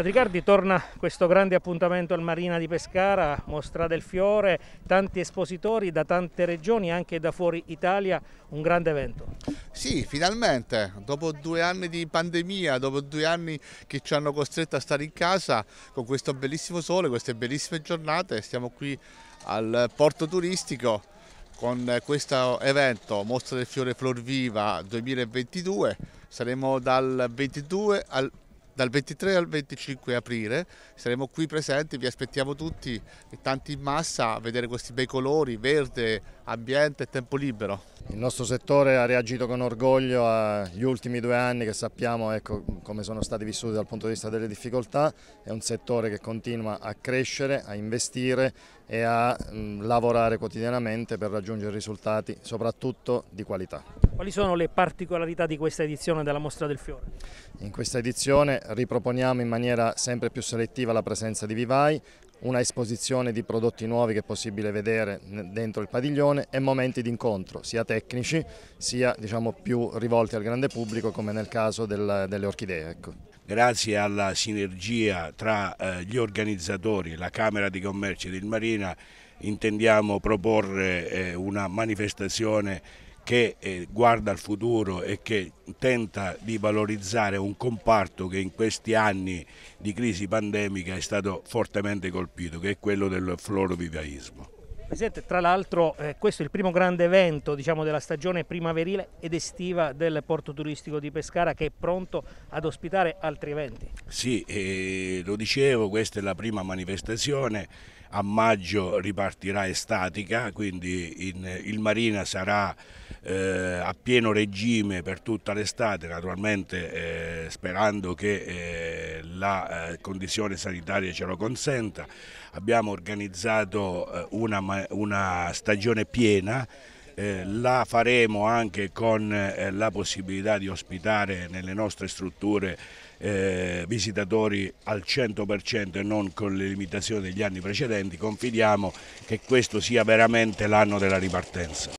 Ad torna questo grande appuntamento al Marina di Pescara, Mostra del Fiore, tanti espositori da tante regioni, anche da fuori Italia, un grande evento. Sì, finalmente, dopo due anni di pandemia, dopo due anni che ci hanno costretto a stare in casa, con questo bellissimo sole, queste bellissime giornate, stiamo qui al porto turistico con questo evento Mostra del Fiore Florviva 2022, saremo dal 22 al 1 dal 23 al 25 aprile saremo qui presenti, vi aspettiamo tutti e tanti in massa a vedere questi bei colori, verde, ambiente e tempo libero. Il nostro settore ha reagito con orgoglio agli ultimi due anni che sappiamo ecco, come sono stati vissuti dal punto di vista delle difficoltà, è un settore che continua a crescere, a investire e a mh, lavorare quotidianamente per raggiungere risultati soprattutto di qualità. Quali sono le particolarità di questa edizione della Mostra del Fiore? In questa edizione riproponiamo in maniera sempre più selettiva la presenza di vivai, una esposizione di prodotti nuovi che è possibile vedere dentro il padiglione e momenti di incontro, sia tecnici sia diciamo, più rivolti al grande pubblico come nel caso del, delle orchidee. Ecco. Grazie alla sinergia tra eh, gli organizzatori, la Camera di Commercio ed il Marina intendiamo proporre eh, una manifestazione che eh, guarda al futuro e che tenta di valorizzare un comparto che in questi anni di crisi pandemica è stato fortemente colpito, che è quello del florovivaismo. Presidente, tra l'altro eh, questo è il primo grande evento diciamo, della stagione primaverile ed estiva del porto turistico di Pescara che è pronto ad ospitare altri eventi. Sì, eh, lo dicevo, questa è la prima manifestazione, a maggio ripartirà estatica, quindi in, il Marina sarà eh, a pieno regime per tutta l'estate, naturalmente eh, sperando che eh, la eh, condizione sanitaria ce lo consenta. Abbiamo organizzato eh, una, una stagione piena eh, la faremo anche con eh, la possibilità di ospitare nelle nostre strutture eh, visitatori al 100% e non con le limitazioni degli anni precedenti. Confidiamo che questo sia veramente l'anno della ripartenza.